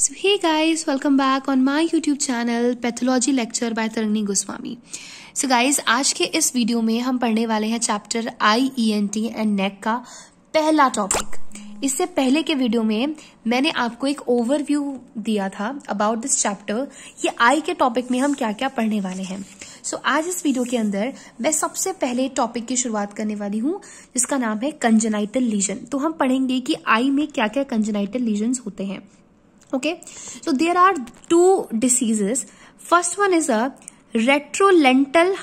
So hey guys welcome back on my YouTube channel pathology lecture by Tarini Goswami so guys आज के इस video में हम पढ़ने वाले हैं chapter eye E N T and neck का पहला टॉपिक इससे पहले के वीडियो में मैंने आपको एक ओवरव्यू दिया था अबाउट दिस चैप्टर ये आई के टॉपिक में हम क्या क्या पढ़ने वाले हैं सो so, आज इस वीडियो के अंदर मैं सबसे पहले टॉपिक की शुरुआत करने वाली हूँ जिसका नाम है कंजनाइटल लीजन तो हम पढ़ेंगे कि आई में क्या क्या कंजनाइटल लीजन होते हैं okay so there are two diseases first one is a retrolental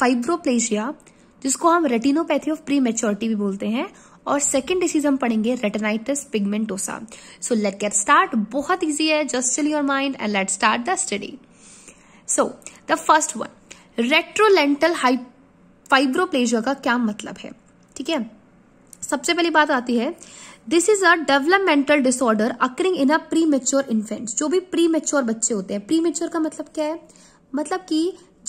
fibroplasia जिसको हम रेटिनोपैथी ऑफ प्री मेच्योरिटी भी बोलते हैं और सेकेंड डिसीज हम पढ़ेंगे retinitis pigmentosa so let get start बहुत ईजी है just still your mind and let start the study so the first one retrolental hype fibroplasia का क्या मतलब है ठीक है सबसे पहली बात आती है this is a developmental disorder occurring in a premature infant जो भी प्री मेच्योर बच्चे होते हैं प्री मेच्योर का मतलब क्या है मतलब कि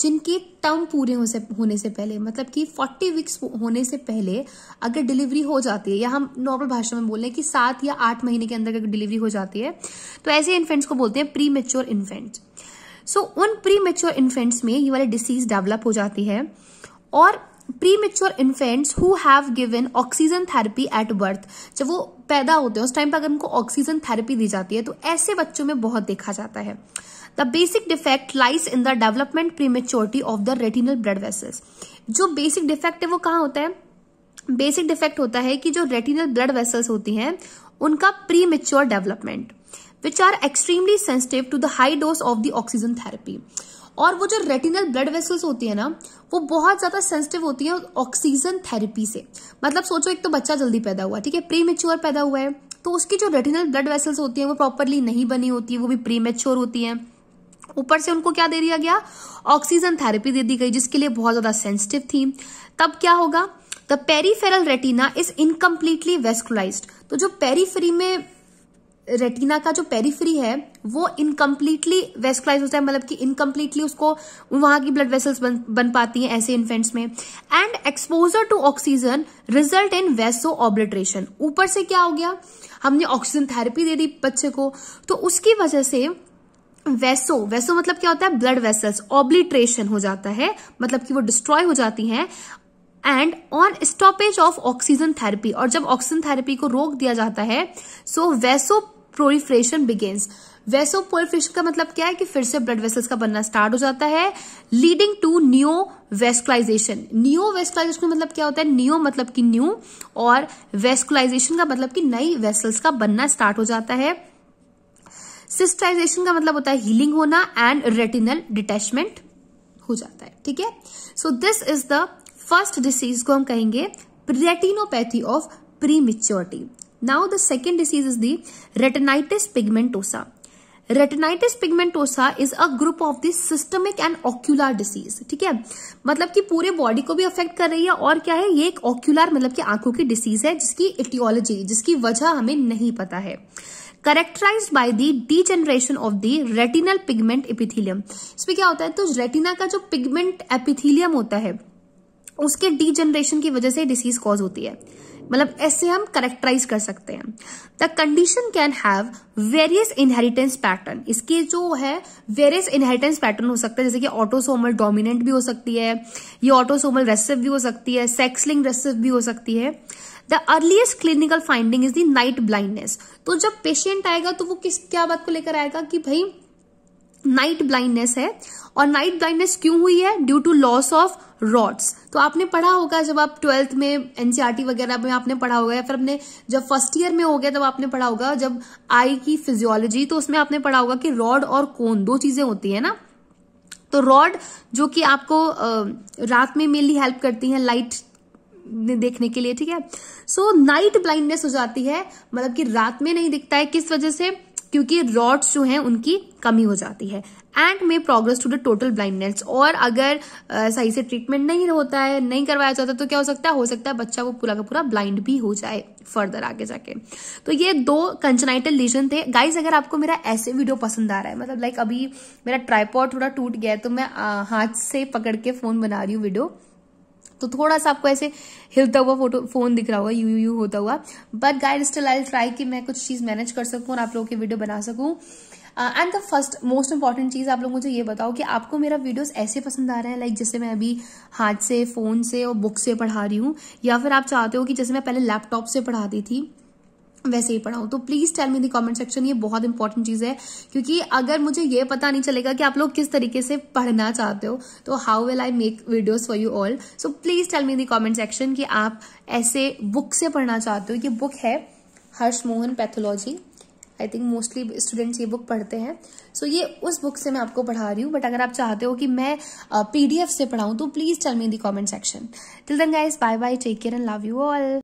जिनके टर्म पूरे हो से, होने से पहले मतलब कि 40 वीक्स होने से पहले अगर डिलीवरी हो जाती है या हम नॉर्मल भाषा में बोल रहे हैं कि सात या आठ महीने के अंदर अगर डिलीवरी हो जाती है तो ऐसे इन्फेंट्स को बोलते हैं प्री मेच्योर इन्फेंट सो उन प्री मेच्योर इन्फेंट्स में ये वाली डिसीज डेवलप हो जाती है और premature infants who have given oxygen therapy at birth जब वो पैदा होते हैं उस टाइम पर अगर उनको ऑक्सीजन थेरेपी दी जाती है तो ऐसे बच्चों में बहुत देखा जाता है the basic defect lies in the development prematurity of the retinal blood vessels जो बेसिक डिफेक्ट है वो कहाँ होता है बेसिक डिफेक्ट होता है कि जो रेटिनल ब्लड वेसल्स होती हैं उनका premature development which are extremely sensitive to the high dose of the oxygen therapy और वो जो रेटिनल ब्लड वेसल्स होती है ना वो बहुत ज़्यादा सेंसिटिव होती है ऑक्सीजन थेरेपी से मतलब सोचो एक तो बच्चा जल्दी पैदा हुआ ठीक है प्री मेच्योर पैदा हुआ है तो उसकी जो रेटिनल ब्लड वेसल्स होती है वो प्रॉपरली नहीं बनी होती है वो भी प्री मेच्योर होती है ऊपर से उनको क्या दे दिया गया ऑक्सीजन थेरेपी दे दी गई जिसके लिए बहुत ज़्यादा सेंसिटिव थी तब क्या होगा the peripheral retina is incompletely vascularize तो जो पेरीफेरी में रेटिना का जो पेरीफ्री है वो इनकम्प्लीटली वेस्कलाइज होता है मतलब कि इनकम्प्लीटली उसको वहां की ब्लड वेसल्स बन, बन पाती हैं ऐसे इन्फेंट्स में and exposure to oxygen result in vaso obliteration ऊपर से क्या हो गया हमने ऑक्सीजन थेरेपी दे दी बच्चे को तो उसकी वजह से वैसो वैसो मतलब क्या होता है ब्लड वेसल्स ऑब्लिट्रेशन हो जाता है मतलब कि वो डिस्ट्रॉय हो जाती हैं and on stoppage of oxygen therapy और जब ऑक्सीजन थेरेपी को रोक दिया जाता है so vaso proliferation begins vaso proliferation का मतलब क्या है कि फिर से ब्लड वेसल्स का बनना स्टार्ट हो जाता है leading to new vascularization new vascularization का मतलब क्या होता है न्यू मतलब कि न्यू और वेस्कुलाइजेशन का मतलब कि नई वेसल्स का बनना स्टार्ट हो जाता है सिस्टाइजेशन का मतलब होता है हीलिंग होना एंड रेटिनल डिटेचमेंट हो जाता है ठीक है so this is the first disease को हम कहेंगे retinopathy of pre Now the second disease is the retinitis pigmentosa. Retinitis pigmentosa is a group of this systemic and ocular disease ठीक है मतलब कि पूरे बॉडी को भी अफेक्ट कर रही है और क्या है ये एक ऑक्यूलर मतलब कि आंखों की डिसीज है जिसकी इटियोलॉजी जिसकी वजह हमें नहीं पता है characterize by the generation of the retinal pigment epithelium इसमें क्या होता है तो रेटिना का जो पिगमेंट एपिथिलियम होता है उसके डी जनरेशन की वजह से डिसीज कॉज होती है मतलब ऐसे हम करेक्टराइज कर सकते हैं the condition can have various inheritance pattern इसके जो है वेरियस इनहेरिटेंस पैटर्न हो सकता है जैसे कि ऑटोसोमल डोमिनेंट भी हो सकती है ये ऑटोसोमल रेसिव भी हो सकती है सेक्सलिंग रेसिव भी हो सकती है the earliest clinical finding is the night blindness तो जब पेशेंट आएगा तो वो किस क्या बात को लेकर आएगा कि भाई नाइट ब्लाइंडनेस है और नाइट ब्लाइंडनेस क्यों हुई है due to loss of rods तो आपने पढ़ा होगा जब आप ट्वेल्थ में एनसीआरटी वगैरह में आपने पढ़ा होगा या फिर आपने जब फर्स्ट ईयर में हो गया तब आपने पढ़ा होगा जब आई की फिजियोलॉजी तो उसमें आपने पढ़ा होगा कि रॉड और कोन दो चीजें होती है ना तो रॉड जो कि आपको रात में मेनली हेल्प करती है लाइट देखने के लिए ठीक है सो नाइट ब्लाइंडनेस हो जाती है मतलब कि रात में नहीं दिखता है किस वजह से क्योंकि रॉड्स जो हैं उनकी कमी हो जाती है and may progress to the total blindness और अगर आ, सही से ट्रीटमेंट नहीं होता है नहीं करवाया जाता तो क्या हो सकता है हो सकता है बच्चा वो पूरा का पूरा ब्लाइंड भी हो जाए फर्दर आगे जाके तो ये दो कंजनाइटल लीजन थे गाइज अगर आपको मेरा ऐसे वीडियो पसंद आ रहा है मतलब लाइक अभी मेरा ट्राईपॉड थोड़ा टूट गया है तो मैं आ, हाथ से पकड़ के फोन बना रही हूँ वीडियो तो थोड़ा सा आपको ऐसे हिलता हुआ फोटो फोन दिख रहा होगा यू यू यू होता हुआ but guys still I try कि मैं कुछ चीज़ मैनेज कर सकूँ और आप लोगों की वीडियो बना सकूँ and the first most important चीज़ आप लोग मुझे ये बताओ कि आपको मेरा वीडियोस ऐसे पसंद आ रहा है लाइक like जैसे मैं अभी हाथ से फ़ोन से और बुक से पढ़ा रही हूँ या फिर आप चाहते हो कि जैसे मैं पहले लैपटॉप से पढ़ाती थी वैसे ही पढ़ाऊँ तो please tell me the comment section ये बहुत इंपॉर्टेंट चीज है क्योंकि अगर मुझे ये पता नहीं चलेगा कि आप लोग किस तरीके से पढ़ना चाहते हो तो how will I make videos for you all so please tell me the comment section कि आप ऐसे बुक से पढ़ना चाहते हो ये बुक है Harsh Mohan pathology I think mostly students ये बुक पढ़ते हैं सो so, ये उस बुक से मैं आपको पढ़ा रही हूँ बट अगर आप चाहते हो कि मैं पीडीएफ uh, से पढ़ाऊं तो please tell me the comment section till then guys bye bye take care and love you all